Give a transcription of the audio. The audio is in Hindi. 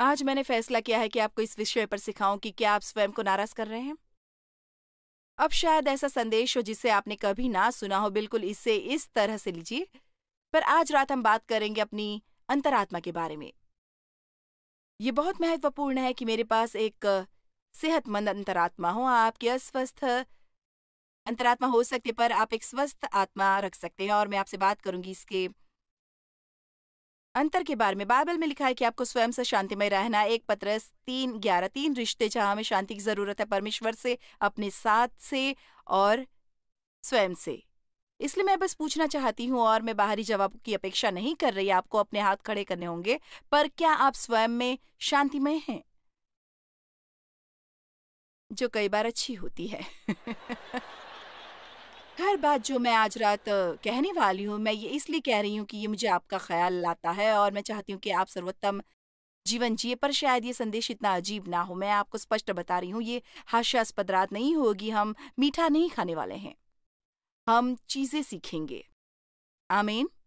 आज मैंने फैसला किया है कि आपको इस विषय पर सिखाऊं कि क्या आप स्वयं को नाराज कर रहे हैं अब शायद ऐसा संदेश हो जिसे आपने कभी ना सुना हो बिल्कुल इसे इस तरह से लीजिए पर आज रात हम बात करेंगे अपनी अंतरात्मा के बारे में ये बहुत महत्वपूर्ण है कि मेरे पास एक सेहतमंद अंतरात्मा हो आपकी अस्वस्थ अंतरात्मा हो सकते पर आप एक स्वस्थ आत्मा रख सकते हैं और मैं आपसे बात करूंगी इसके अंतर के बारे में बाइबल में लिखा है कि आपको स्वयं से शांति में रहना एक पत्रस तीन ग्यारह तीन रिश्ते जहां हमें शांति की जरूरत है परमेश्वर से अपने साथ से और स्वयं से इसलिए मैं बस पूछना चाहती हूँ और मैं बाहरी जवाब की अपेक्षा नहीं कर रही आपको अपने हाथ खड़े करने होंगे पर क्या आप स्वयं में शांतिमय हैं जो कई बार अच्छी होती है हर बात जो मैं आज रात कहने वाली हूँ मैं ये इसलिए कह रही हूँ कि ये मुझे आपका ख्याल लाता है और मैं चाहती हूँ कि आप सर्वोत्तम जीवन जिए पर शायद ये संदेश इतना अजीब ना हो मैं आपको स्पष्ट बता रही हूँ ये हास्यास्पद रात नहीं होगी हम मीठा नहीं खाने वाले हैं हम चीज़ें सीखेंगे आमीन